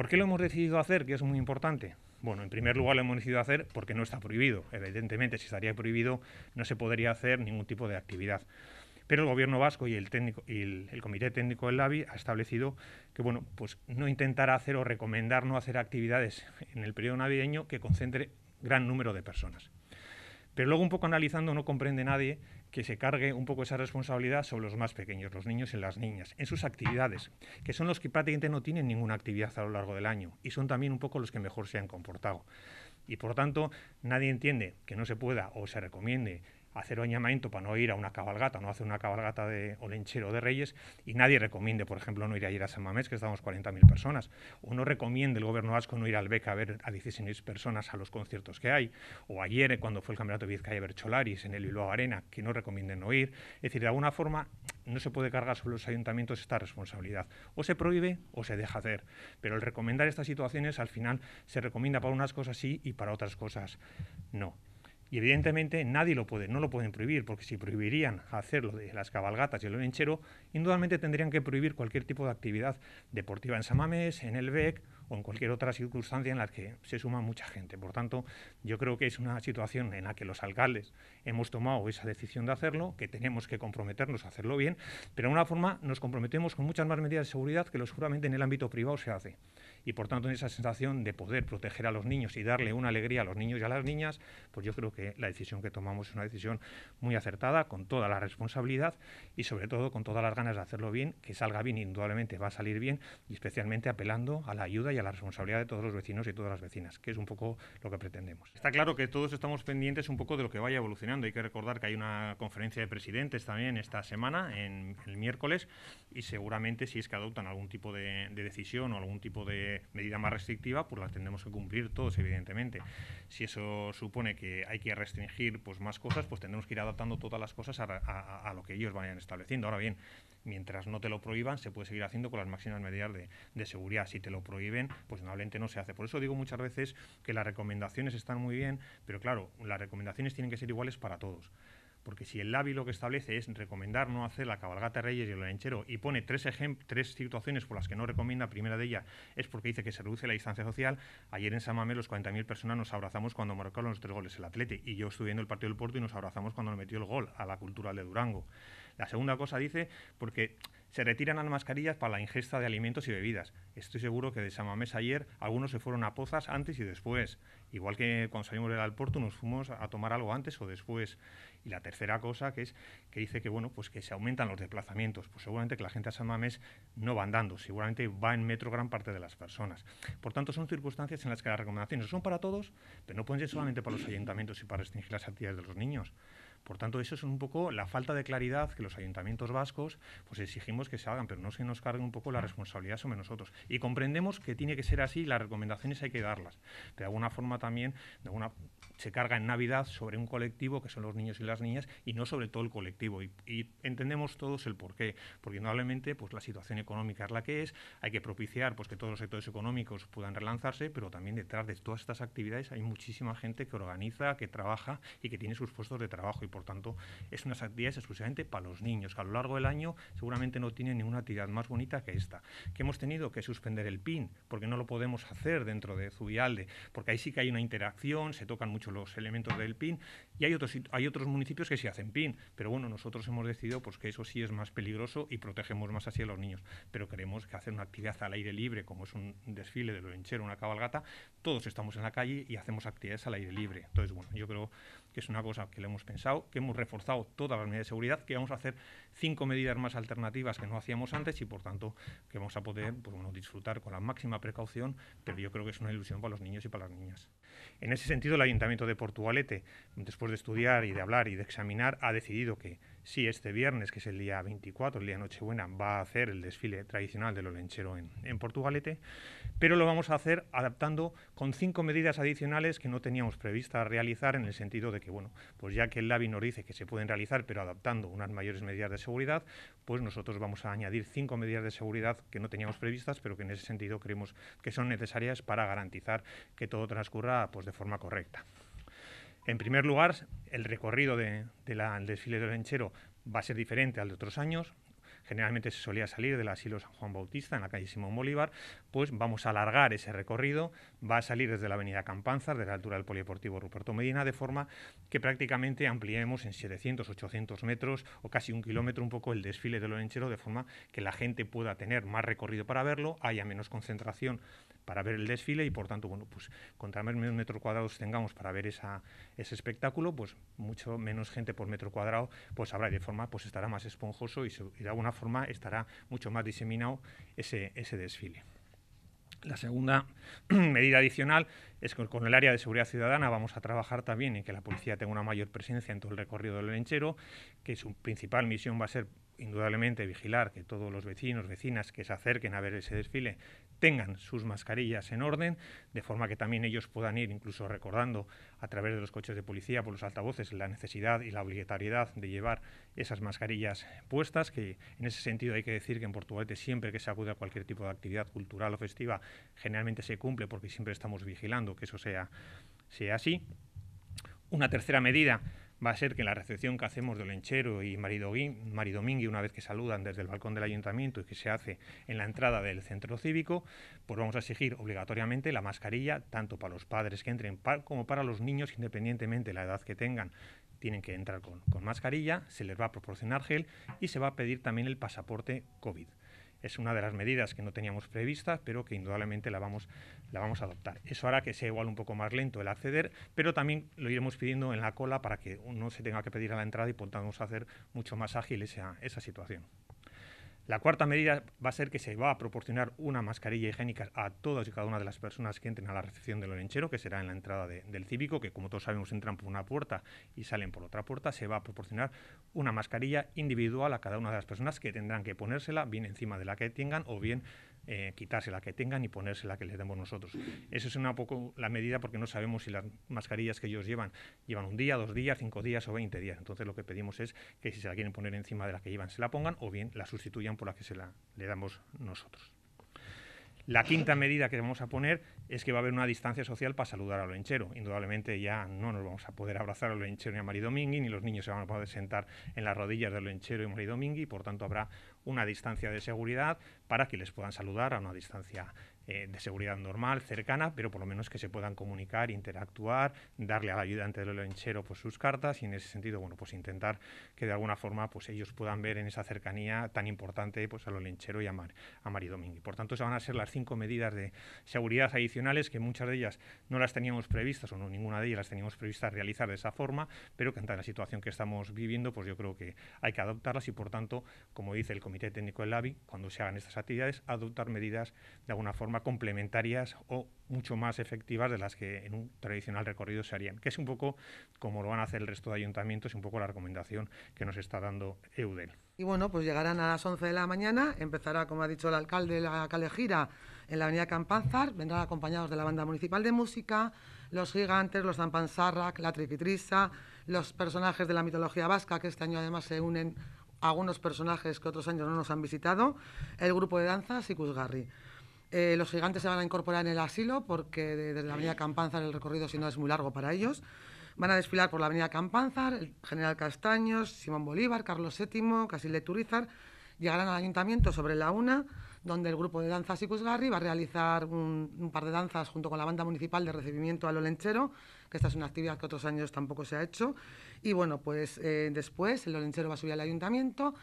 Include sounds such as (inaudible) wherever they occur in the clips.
¿Por qué lo hemos decidido hacer? Que es muy importante. Bueno, en primer lugar lo hemos decidido hacer porque no está prohibido. Evidentemente, si estaría prohibido, no se podría hacer ningún tipo de actividad. Pero el gobierno vasco y el, comité técnico del LABI ha establecido que bueno, pues no intentará hacer o recomendar no hacer actividades en el periodo navideño que concentre gran número de personas. Pero luego un poco analizando no comprende nadie que se cargue un poco esa responsabilidad sobre los más pequeños, los niños y las niñas, en sus actividades, que son los que prácticamente no tienen ninguna actividad a lo largo del año y son también un poco los que mejor se han comportado. Y por tanto, nadie entiende que no se pueda o se recomiende hacer un llamamiento para no ir a una cabalgata, no hacer una cabalgata de olenchero de Reyes, y nadie recomiende, por ejemplo, no ir ayer a San Mamés, que estamos 40.000 personas, o no recomiende el gobierno vasco no ir al BECA a ver a 16.000 personas a los conciertos que hay, o ayer, eh, cuando fue el campeonato de Vizcaya Bercholaris en el Bilbao Arena, que no recomienden no ir. Es decir, de alguna forma no se puede cargar sobre los ayuntamientos esta responsabilidad. O se prohíbe o se deja hacer. Pero el recomendar estas situaciones al final se recomienda para unas cosas sí y para otras cosas no. Y evidentemente nadie lo puede, no lo pueden prohibir, porque si prohibirían hacerlo de las cabalgatas y el lenchero, indudablemente tendrían que prohibir cualquier tipo de actividad deportiva en Samamés, en el BEC o en cualquier otra circunstancia en la que se suma mucha gente. Por tanto, yo creo que es una situación en la que los alcaldes hemos tomado esa decisión de hacerlo, que tenemos que comprometernos a hacerlo bien, pero de una forma nos comprometemos con muchas más medidas de seguridad que lo seguramente en el ámbito privado se hace y por tanto en esa sensación de poder proteger a los niños y darle una alegría a los niños y a las niñas, pues yo creo que la decisión que tomamos es una decisión muy acertada, con toda la responsabilidad y sobre todo con todas las ganas de hacerlo bien, que salga bien, indudablemente va a salir bien y especialmente apelando a la ayuda y a la responsabilidad de todos los vecinos y todas las vecinas, que es un poco lo que pretendemos. Está claro que todos estamos pendientes un poco de lo que vaya evolucionando. Hay que recordar que hay una conferencia de presidentes también esta semana, en el miércoles, y seguramente si es que adoptan algún tipo de decisión o algún tipo de medida más restrictiva, pues la tendremos que cumplir todos, evidentemente. Si eso supone que hay que restringir pues, más cosas, pues tendremos que ir adaptando todas las cosas a, lo que ellos vayan estableciendo. Ahora bien, mientras no te lo prohíban, se puede seguir haciendo con las máximas medidas de, de seguridad. Si te lo prohíben, pues normalmente no se hace. Por eso digo muchas veces que las recomendaciones están muy bien, pero claro, las recomendaciones tienen que ser iguales para todos porque si el LABI lo que establece es recomendar no hacer la cabalgata de Reyes y el lanchero y pone tres, tres situaciones por las que no recomienda, primera de ellas es porque dice que se reduce la distancia social. Ayer en San los 40.000 personas nos abrazamos cuando marcaron los tres goles el atlete y yo estuve viendo el partido del Porto y nos abrazamos cuando nos metió el gol a la cultural de Durango. La segunda cosa dice porque se retiran las mascarillas para la ingesta de alimentos y bebidas. Estoy seguro que de Samamés ayer algunos se fueron a pozas antes y después. Igual que cuando salimos del Porto nos fuimos a tomar algo antes o después. Y la tercera cosa que es que dice que bueno, pues que se aumentan los desplazamientos. Pues seguramente que la gente a San Mamés no va andando, seguramente va en metro gran parte de las personas. Por tanto, son circunstancias en las que las recomendaciones son para todos, pero no pueden ser solamente para los ayuntamientos y para restringir las actividades de los niños. Por tanto, eso es un poco la falta de claridad que los ayuntamientos vascos pues exigimos que se hagan, pero no se nos cargue un poco la responsabilidad sobre nosotros. Y comprendemos que tiene que ser así, las recomendaciones hay que darlas. De alguna forma también, de alguna se carga en Navidad sobre un colectivo que son los niños y las niñas y no sobre todo el colectivo. Y, entendemos todos el porqué, porque indudablemente pues, la situación económica es la que es, hay que propiciar pues, que todos los sectores económicos puedan relanzarse, pero también detrás de todas estas actividades hay muchísima gente que organiza, que trabaja y que tiene sus puestos de trabajo por tanto es unas actividades exclusivamente para los niños, que a lo largo del año seguramente no tienen ninguna actividad más bonita que esta. Que hemos tenido que suspender el PIN, porque no lo podemos hacer dentro de Zubialde, porque ahí sí que hay una interacción, se tocan mucho los elementos del PIN, y hay otros, hay otros municipios que sí hacen PIN, pero bueno, nosotros hemos decidido pues, que eso sí es más peligroso y protegemos más así a los niños, pero queremos que hacer una actividad al aire libre, como es un desfile de hinchero una cabalgata, todos estamos en la calle y hacemos actividades al aire libre. Entonces, bueno, yo creo que es una cosa que le hemos pensado, que hemos reforzado todas las medidas de seguridad, que vamos a hacer cinco medidas más alternativas que no hacíamos antes y por tanto que vamos a poder pues, bueno, disfrutar con la máxima precaución, pero yo creo que es una ilusión para los niños y para las niñas. En ese sentido, el Ayuntamiento de Portugalete, después de estudiar y de hablar y de examinar, ha decidido que sí, este viernes, que es el día 24, el día Nochebuena, va a hacer el desfile tradicional del Olenchero en, en Portugalete, pero lo vamos a hacer adaptando con cinco medidas adicionales que no teníamos prevista realizar en el sentido de que, bueno, pues ya que el Labi nos dice que se pueden realizar, pero adaptando unas mayores medidas de seguridad, pues nosotros vamos a añadir cinco medidas de seguridad que no teníamos previstas, pero que en ese sentido creemos que son necesarias para garantizar que todo transcurra pues, de forma correcta. En primer lugar, el recorrido del desfile del venchero va a ser diferente al de otros años generalmente se solía salir del asilo San Juan Bautista en la calle Simón Bolívar, pues vamos a alargar ese recorrido, va a salir desde la avenida Campanzas, desde la altura del Polideportivo Ruperto Medina, de forma que prácticamente ampliemos en 700, 800 metros o casi un kilómetro un poco el desfile del Lorenchero, de forma que la gente pueda tener más recorrido para verlo, haya menos concentración para ver el desfile y por tanto, bueno, pues contra menos metros cuadrados tengamos para ver ese espectáculo, pues mucho menos gente por metro cuadrado pues habrá y de forma pues estará más esponjoso y, de alguna forma estará mucho más diseminado ese, ese desfile. La segunda (clears throat) medida adicional es que con el área de seguridad ciudadana vamos a trabajar también en que la policía tenga una mayor presencia en todo el recorrido del lenchero, que su principal misión va a ser indudablemente vigilar que todos los vecinos, vecinas que se acerquen a ver ese desfile tengan sus mascarillas en orden, de forma que también ellos puedan ir, incluso recordando a través de los coches de policía por los altavoces, la necesidad y la obligatoriedad de llevar esas mascarillas puestas, que en ese sentido hay que decir que en Portugal siempre que se acude a cualquier tipo de actividad cultural o festiva, generalmente se cumple porque siempre estamos vigilando que eso sea, sea así. Una tercera medida va a ser que en la recepción que hacemos de Lenchero y Maridomingui, una vez que saludan desde el balcón del ayuntamiento y que se hace en la entrada del centro cívico, pues vamos a exigir obligatoriamente la mascarilla tanto para los padres que entren como para los niños, independientemente de la edad que tengan tienen que entrar con, con, mascarilla, se les va a proporcionar gel y se va a pedir también el pasaporte COVID. Es una de las medidas que no teníamos previstas, pero que indudablemente la vamos, la vamos a adoptar. Eso hará que sea igual un poco más lento el acceder, pero también lo iremos pidiendo en la cola para que no se tenga que pedir a la entrada y podamos hacer mucho más ágil esa situación. La cuarta medida va a ser que se va a proporcionar una mascarilla higiénica a todas y cada una de las personas que entren a la recepción del lonchero, que será en la entrada del cívico, que como todos sabemos entran por una puerta y salen por otra puerta. Se va a proporcionar una mascarilla individual a cada una de las personas que tendrán que ponérsela bien encima de la que tengan o bien eh, quitarse la que tengan y ponerse la que les demos nosotros. Esa es una poco la medida porque no sabemos si las mascarillas que ellos llevan llevan un día, dos días, cinco días o veinte días. Entonces lo que pedimos es que si se la quieren poner encima de la que llevan, se la pongan o bien la sustituyan por la que se la le damos nosotros. La quinta medida que vamos a poner es que va a haber una distancia social para saludar al lenchero. Indudablemente ya no nos vamos a poder abrazar al lenchero ni a Domínguez ni los niños se van a poder sentar en las rodillas del lenchero y Maridomingui, por tanto habrá una distancia de seguridad para que les puedan saludar a una distancia eh, de seguridad normal, cercana, pero por lo menos que se puedan comunicar, interactuar, darle al ayudante del lonchero pues, sus cartas y en ese sentido, bueno, pues intentar que de alguna forma pues, ellos puedan ver en esa cercanía tan importante pues, al lonchero y a, Mar, a Por tanto, esas van a ser las cinco medidas de seguridad adicionales que muchas de ellas no las teníamos previstas o no, ninguna de ellas las teníamos previstas realizar de esa forma, pero que ante la situación que estamos viviendo, pues yo creo que hay que adoptarlas y por tanto, como dice el Comité Técnico del LABI, cuando se hagan estas actividades, adoptar medidas de alguna forma complementarias o mucho más efectivas de las que en un tradicional recorrido se harían, que es un poco como lo van a hacer el resto de ayuntamientos, y un poco la recomendación que nos está dando EUDEL. Y bueno, pues llegarán a las 11 de la mañana, empezará, como ha dicho el alcalde, la calejira en la avenida Campanzar, vendrán acompañados de la banda municipal de música, los gigantes, los zampanzarrac, la triquitrisa, los personajes de la mitología vasca, que este año además se unen a algunos personajes que otros años no nos han visitado, el grupo de danzas y Cusgarri. Eh, los gigantes se van a incorporar en el asilo porque desde la avenida Campanzar el recorrido, si no, es muy largo para ellos. Van a desfilar por la avenida Campanzar, el General Castaños, Simón Bolívar, Carlos VII, Casilde Turizar. Llegarán al ayuntamiento sobre la una, donde el grupo de danzas Icusgarri va a realizar un, par de danzas junto con la banda municipal de recibimiento al Olenchero, que esta es una actividad que otros años tampoco se ha hecho. Y bueno, pues eh, después el Olenchero va a subir al ayuntamiento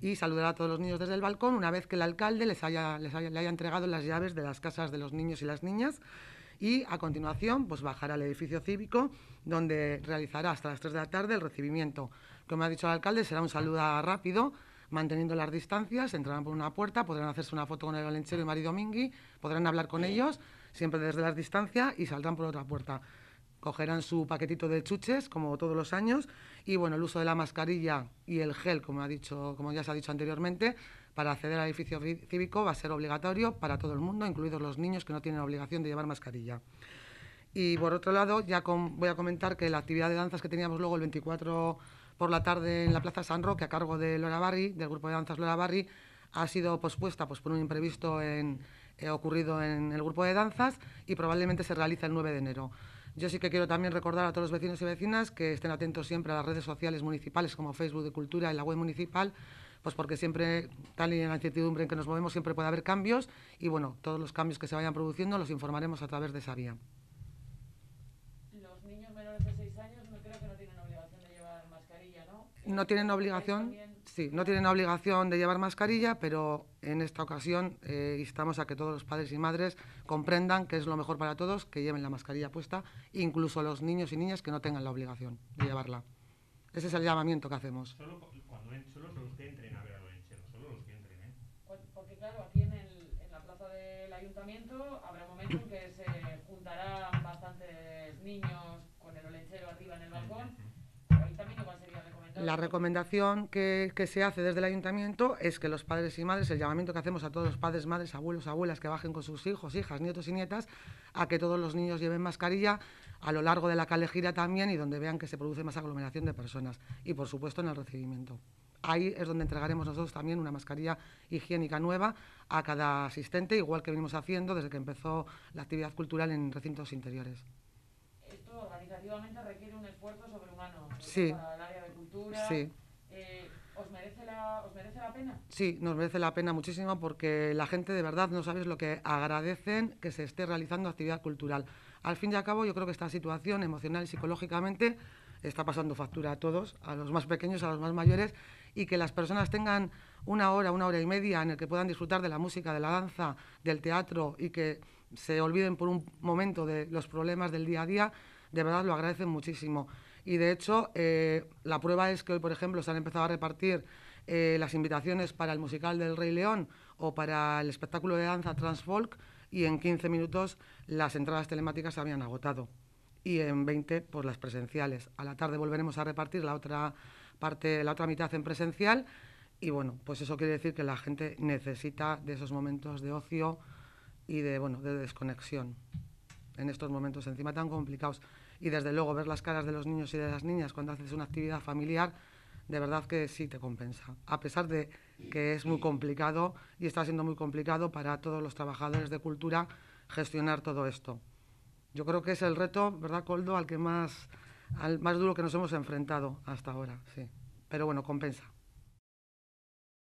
y saludar a todos los niños desde el balcón una vez que el alcalde les haya, les le haya entregado las llaves de las casas de los niños y las niñas y a continuación pues bajará al edificio cívico donde realizará hasta las 3 de la tarde el recibimiento. Como ha dicho el alcalde, será un saludo rápido, manteniendo las distancias, entrarán por una puerta, podrán hacerse una foto con el valenchero y marido Mingui, podrán hablar con ellos, siempre desde las distancias y saldrán por otra puerta cogerán su paquetito de chuches, como todos los años, y bueno, el uso de la mascarilla y el gel, como, ha dicho, como ya se ha dicho anteriormente, para acceder al edificio cívico va a ser obligatorio para todo el mundo, incluidos los niños que no tienen obligación de llevar mascarilla. Y por otro lado, ya voy a comentar que la actividad de danzas que teníamos luego el 24 por la tarde en la Plaza San Roque a cargo de Lora Barry del grupo de danzas Lora Barry ha sido pospuesta pues, por un imprevisto eh, ocurrido en el grupo de danzas y probablemente se realiza el 9 de enero. Yo sí que quiero también recordar a todos los vecinos y vecinas que estén atentos siempre a las redes sociales municipales como Facebook de Cultura y la web municipal, pues porque siempre, tal y en la incertidumbre en que nos movemos, siempre puede haber cambios y bueno, todos los cambios que se vayan produciendo los informaremos a través de esa vía. Los niños menores de 6 años no creo que no tienen obligación de llevar mascarilla, ¿no? No tienen obligación sí, no tienen la obligación de llevar mascarilla, pero en esta ocasión eh, instamos a que todos los padres y madres comprendan que es lo mejor para todos que lleven la mascarilla puesta, incluso los niños y niñas que no tengan la obligación de llevarla. Ese es el llamamiento que hacemos. Solo, cuando, solo los que entren a ver a Lorenzo, solo los que entren. ¿eh? Porque claro, aquí en, en la plaza del ayuntamiento habrá un momento en que se juntarán bastantes niños con el olechero arriba en el balcón la recomendación que, se hace desde el ayuntamiento es que los padres y madres, el llamamiento que hacemos a todos los padres, madres, abuelos, abuelas que bajen con sus hijos, hijas, nietos y nietas, a que todos los niños lleven mascarilla a lo largo de la calejira también y donde vean que se produce más aglomeración de personas. Y, por supuesto, en el recibimiento. Ahí es donde entregaremos nosotros también una mascarilla higiénica nueva a cada asistente, igual que venimos haciendo desde que empezó la actividad cultural en recintos interiores. Esto organizativamente requiere un esfuerzo sobrehumano. Sí. Sí. Eh, ¿os, merece la, pena? Sí, nos merece la pena muchísimo porque la gente de verdad no sabes lo que agradecen que se esté realizando actividad cultural. Al fin y al cabo, yo creo que esta situación emocional y psicológicamente está pasando factura a todos, a los más pequeños, a los más mayores, y que las personas tengan una hora, una hora y media en el que puedan disfrutar de la música, de la danza, del teatro y que se olviden por un momento de los problemas del día a día, de verdad lo agradecen muchísimo. Y de hecho, eh, la prueba es que hoy, por ejemplo, se han empezado a repartir eh, las invitaciones para el musical del Rey León o para el espectáculo de danza Transfolk y en 15 minutos las entradas telemáticas se habían agotado y en 20 por pues, las presenciales. A la tarde volveremos a repartir la otra parte, la otra mitad en presencial y bueno, pues eso quiere decir que la gente necesita de esos momentos de ocio y de desconexión en estos momentos encima tan complicados y desde luego ver las caras de los niños y de las niñas cuando haces una actividad familiar, de verdad que sí te compensa, a pesar de que es muy complicado y está siendo muy complicado para todos los trabajadores de cultura gestionar todo esto. Yo creo que es el reto, ¿verdad, Coldo?, al que más, al más duro que nos hemos enfrentado hasta ahora, sí. Pero bueno, compensa.